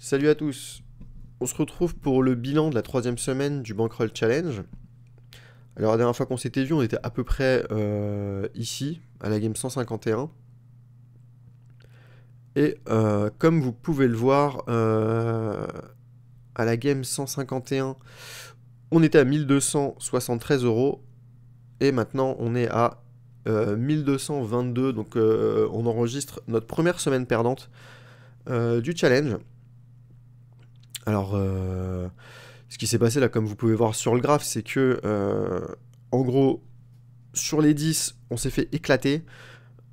Salut à tous. On se retrouve pour le bilan de la troisième semaine du Bankroll Challenge. Alors la dernière fois qu'on s'était vu, on était à peu près euh, ici, à la game 151. Et euh, comme vous pouvez le voir, euh, à la game 151, on était à 1273 euros. Et maintenant, on est à 1222. Donc on enregistre notre première semaine perdante du challenge. Alors, euh, ce qui s'est passé là, comme vous pouvez voir sur le graphe, c'est que, euh, en gros, sur les 10, on s'est fait éclater.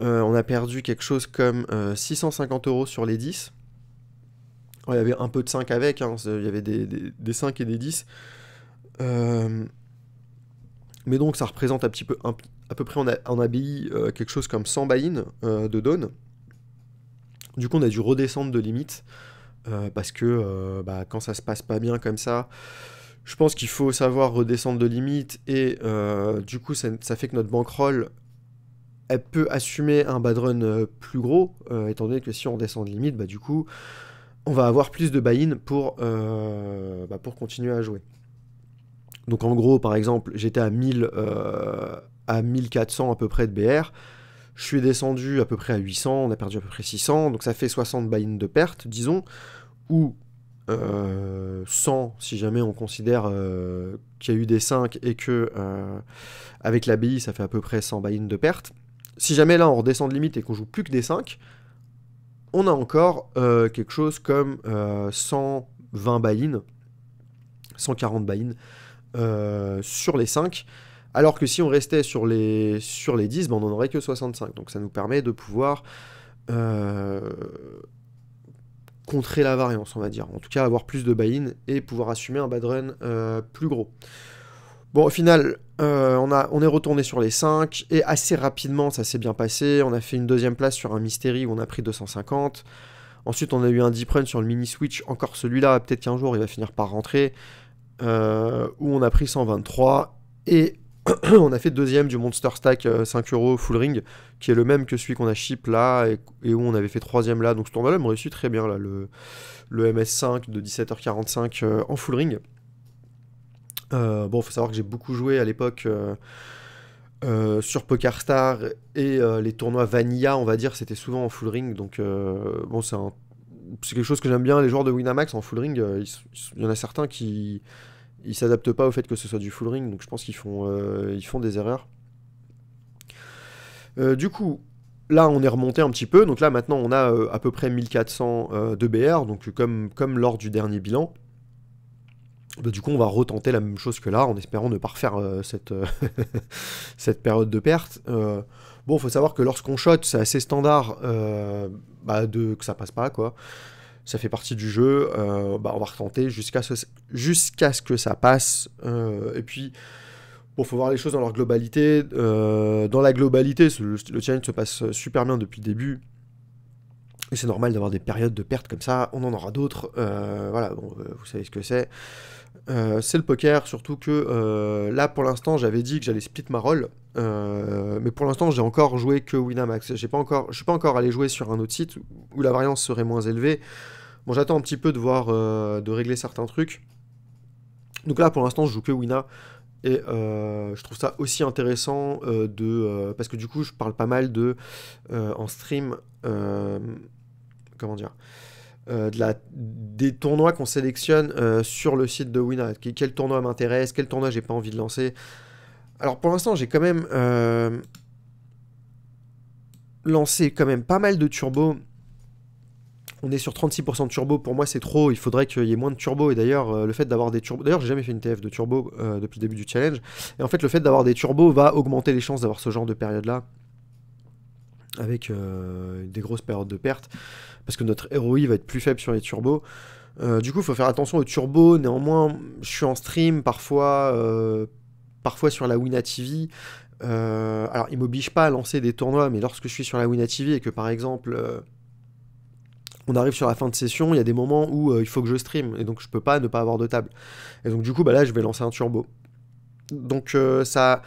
Euh, on a perdu quelque chose comme 650 euros sur les 10. Il y avait un peu de 5 avec, hein, il y avait des, 5 et des 10. mais donc ça représente un petit peu, à peu près on a, en quelque chose comme 100 buy de donne. Du coup on a dû redescendre de limite. Euh, parce que euh, bah, quand ça se passe pas bien comme ça, je pense qu'il faut savoir redescendre de limite et euh, du coup ça, fait que notre bankroll elle peut assumer un bad run plus gros étant donné que si on descend de limite bah du coup on va avoir plus de buy-in pour, bah, continuer à jouer. Donc en gros par exemple j'étais à à 1400 à peu près de BR je suis descendu à peu près à 800, on a perdu à peu près 600, donc ça fait 60 buy de perte, disons, ou 100 euh, si jamais on considère euh, qu'il y a eu des 5 et que euh, avec l'ABI ça fait à peu près 100 buy de perte. Si jamais là on redescend de limite et qu'on joue plus que des 5, on a encore euh, quelque chose comme 120 buy 140 buy-in sur les 5. Alors que si on restait sur les, sur les 10, ben, on n'en aurait que 65. Donc ça nous permet de pouvoir euh, contrer la variance, on va dire. En tout cas, avoir plus de buy-in et pouvoir assumer un bad run euh, plus gros. Bon, au final, euh, on, a, on est retourné sur les 5 et assez rapidement, ça s'est bien passé. On a fait une deuxième place sur un Mystery où on a pris 250. Ensuite, on a eu un deep run sur le mini Switch, encore celui-là. Peut-être qu'un jour, il va finir par rentrer. où on a pris 123 et on a fait deuxième du Monster Stack 5 euh, euros full ring, qui est le même que celui qu'on a chip là et, où on avait fait troisième là. Donc ce tournoi-là m'a réussi très bien là, le, le MS5 de 17h45 euh, en full ring. Bon, euh, bon, faut savoir que j'ai beaucoup joué à l'époque sur sur Star, et les tournois Vanilla, on va dire, c'était souvent en full ring. Donc bon, c'est quelque chose que j'aime bien. Les joueurs de Winamax en full ring, il y en a certains qui ils s'adaptent pas au fait que ce soit du full ring, donc je pense qu'ils font, euh, ils font des erreurs. Euh, du coup, là on est remonté un petit peu, donc là maintenant on a euh, à peu près 1400 de BR, donc comme, comme lors du dernier bilan. Bah, du coup, on va retenter la même chose que là, en espérant ne pas refaire cette, cette période de perte. bon, il faut savoir que lorsqu'on shot, c'est assez standard bah, de, que ça passe pas, quoi ça fait partie du jeu, euh, bah, on va retenter jusqu'à ce, ce que ça passe. Euh, et puis, bon, faut voir les choses dans leur globalité. Euh, dans la globalité, le, challenge se passe super bien depuis le début c'est normal d'avoir des périodes de perte comme ça, on en aura d'autres, euh, voilà, euh, vous savez ce que c'est. Euh, c'est le poker, surtout que là pour l'instant j'avais dit que j'allais split ma roll, mais pour l'instant j'ai encore joué que Winamax, je ne suis pas encore allé jouer sur un autre site où la variance serait moins élevée. Bon j'attends un petit peu de voir, de régler certains trucs. Donc là pour l'instant je joue que Winamax. Et euh, je trouve ça aussi intéressant euh, de... Euh, parce que du coup, je parle pas mal de... en stream... comment dire de la, des tournois qu'on sélectionne sur le site de Winner Quel tournoi m'intéresse, quel tournoi j'ai pas envie de lancer. Alors pour l'instant, j'ai quand même lancé quand même pas mal de turbos on est sur 36% de turbo. Pour moi, c'est trop. Il faudrait qu'il y ait moins de turbo. Et d'ailleurs, euh, le fait d'avoir des turbos. D'ailleurs, j'ai jamais fait une TF de turbo euh, depuis le début du challenge. Et en fait, le fait d'avoir des turbos va augmenter les chances d'avoir ce genre de période-là. Avec euh, des grosses périodes de pertes, Parce que notre ROI va être plus faible sur les turbos. du coup, il faut faire attention aux turbos. Néanmoins, je suis en stream parfois. Parfois sur la Wina TV, alors, il m'oblige pas à lancer des tournois, mais lorsque je suis sur la Wina TV et que par exemple, on arrive sur la fin de session, il y a des moments où euh, il faut que je stream, et donc je peux pas ne pas avoir de table. Et donc du coup, bah là, je vais lancer un turbo. Donc euh, ça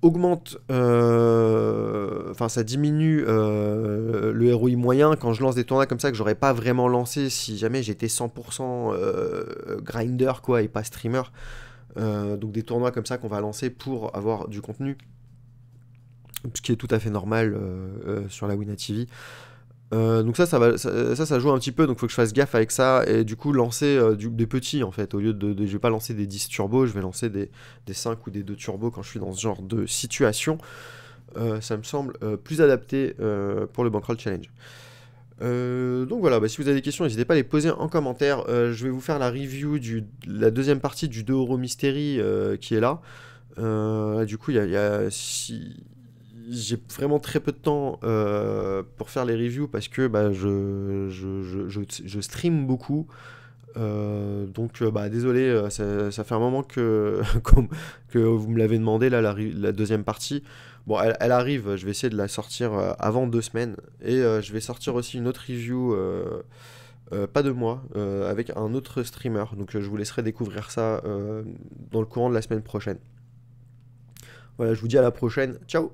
augmente, euh, enfin ça diminue le ROI moyen quand je lance des tournois comme ça que j'aurais pas vraiment lancé si jamais j'étais 100% grinder quoi et pas streamer. donc des tournois comme ça qu'on va lancer pour avoir du contenu, ce qui est tout à fait normal sur la Wina TV. Euh, donc ça ça, va, ça ça, joue un petit peu, donc faut que je fasse gaffe avec ça, et du coup lancer euh, des petits en fait, au lieu de, je vais pas lancer des 10 turbos, je vais lancer des, des 5 ou des 2 turbos quand je suis dans ce genre de situation, euh, ça me semble plus adapté pour le Bankroll Challenge. donc voilà, bah, si vous avez des questions, n'hésitez pas à les poser en commentaire. je vais vous faire la review de la deuxième partie du 2 euros Mystery qui est là. Du coup, il y a, y j'ai vraiment très peu de temps euh, pour faire les reviews parce que bah, je, je, stream beaucoup. Euh, donc euh, bah, désolé, ça, fait un moment que, que vous me l'avez demandé, là, la, la, deuxième partie. Bon, elle, arrive, je vais essayer de la sortir avant deux semaines. Et je vais sortir aussi une autre review, pas de moi, avec un autre streamer. Donc je vous laisserai découvrir ça dans le courant de la semaine prochaine. Voilà, je vous dis à la prochaine. Ciao